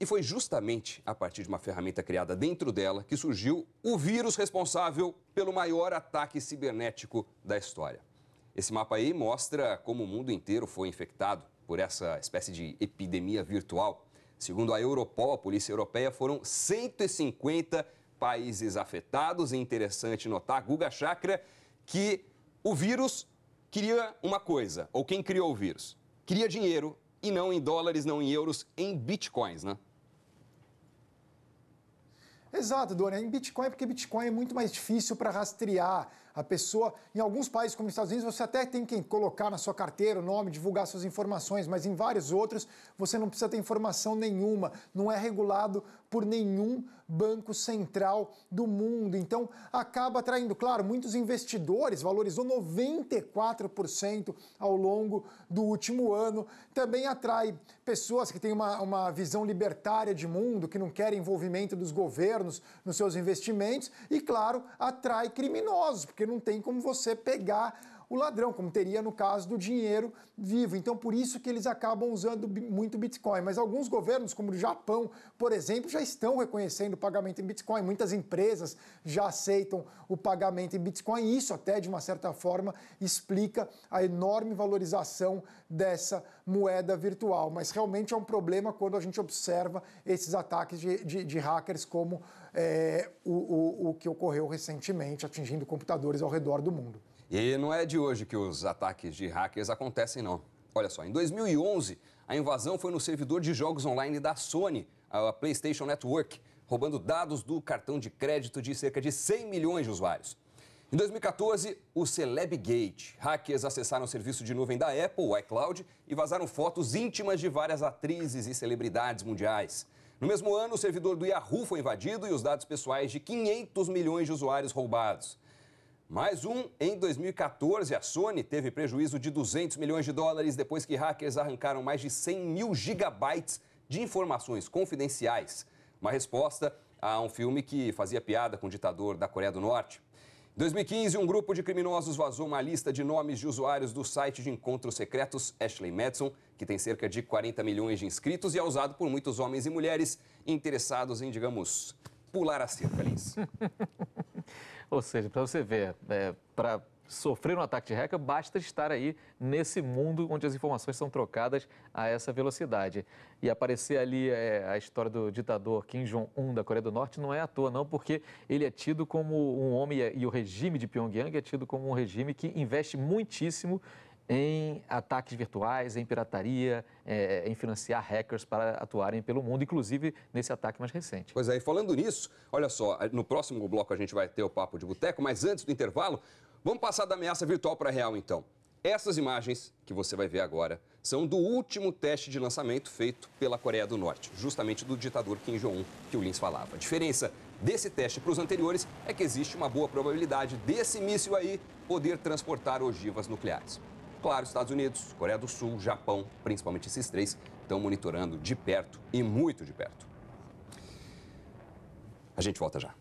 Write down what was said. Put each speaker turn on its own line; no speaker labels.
E foi justamente a partir de uma ferramenta criada dentro dela que surgiu o vírus responsável pelo maior ataque cibernético da história. Esse mapa aí mostra como o mundo inteiro foi infectado por essa espécie de epidemia virtual. Segundo a Europol, a polícia europeia, foram 150 países afetados. E é interessante notar, Guga Chakra, que o vírus queria uma coisa, ou quem criou o vírus? Queria dinheiro e não em dólares, não em euros, em bitcoins, né?
Exato, Dona. É em Bitcoin, porque Bitcoin é muito mais difícil para rastrear a pessoa. Em alguns países, como os Estados Unidos, você até tem que colocar na sua carteira o nome, divulgar suas informações, mas em vários outros você não precisa ter informação nenhuma, não é regulado por nenhum banco central do mundo. Então, acaba atraindo, claro, muitos investidores, valorizou 94% ao longo do último ano. Também atrai pessoas que têm uma, uma visão libertária de mundo, que não querem envolvimento dos governos nos seus investimentos. E, claro, atrai criminosos, porque não tem como você pegar o ladrão, como teria no caso do dinheiro vivo. Então, por isso que eles acabam usando muito Bitcoin. Mas alguns governos, como o Japão, por exemplo, já estão reconhecendo o pagamento em Bitcoin. Muitas empresas já aceitam o pagamento em Bitcoin. E isso até, de uma certa forma, explica a enorme valorização dessa moeda virtual. Mas realmente é um problema quando a gente observa esses ataques de, de, de hackers como é, o, o, o que ocorreu recentemente, atingindo computadores ao redor do mundo.
E não é de de hoje que os ataques de hackers acontecem, não. Olha só, em 2011, a invasão foi no servidor de jogos online da Sony, a PlayStation Network, roubando dados do cartão de crédito de cerca de 100 milhões de usuários. Em 2014, o Celebgate. Hackers acessaram o serviço de nuvem da Apple, o iCloud, e vazaram fotos íntimas de várias atrizes e celebridades mundiais. No mesmo ano, o servidor do Yahoo foi invadido e os dados pessoais de 500 milhões de usuários roubados. Mais um, em 2014, a Sony teve prejuízo de 200 milhões de dólares depois que hackers arrancaram mais de 100 mil gigabytes de informações confidenciais. Uma resposta a um filme que fazia piada com o ditador da Coreia do Norte. Em 2015, um grupo de criminosos vazou uma lista de nomes de usuários do site de encontros secretos Ashley Madison, que tem cerca de 40 milhões de inscritos e é usado por muitos homens e
mulheres interessados em, digamos, pular a cerca, Lins. Ou seja, para você ver, é, para sofrer um ataque de hacker, basta estar aí nesse mundo onde as informações são trocadas a essa velocidade. E aparecer ali é, a história do ditador Kim Jong-un da Coreia do Norte não é à toa, não, porque ele é tido como um homem, e o regime de Pyongyang é tido como um regime que investe muitíssimo em ataques virtuais, em pirataria, é, em financiar hackers para atuarem pelo mundo, inclusive nesse ataque mais recente.
Pois é, e falando nisso, olha só, no próximo bloco a gente vai ter o papo de boteco, mas antes do intervalo, vamos passar da ameaça virtual para real então. Essas imagens que você vai ver agora são do último teste de lançamento feito pela Coreia do Norte, justamente do ditador Kim Jong-un que o Lins falava. A diferença desse teste para os anteriores é que existe uma boa probabilidade desse míssil aí poder transportar ogivas nucleares. Claro, Estados Unidos, Coreia do Sul, Japão, principalmente esses três, estão monitorando de perto e muito de perto. A gente volta já.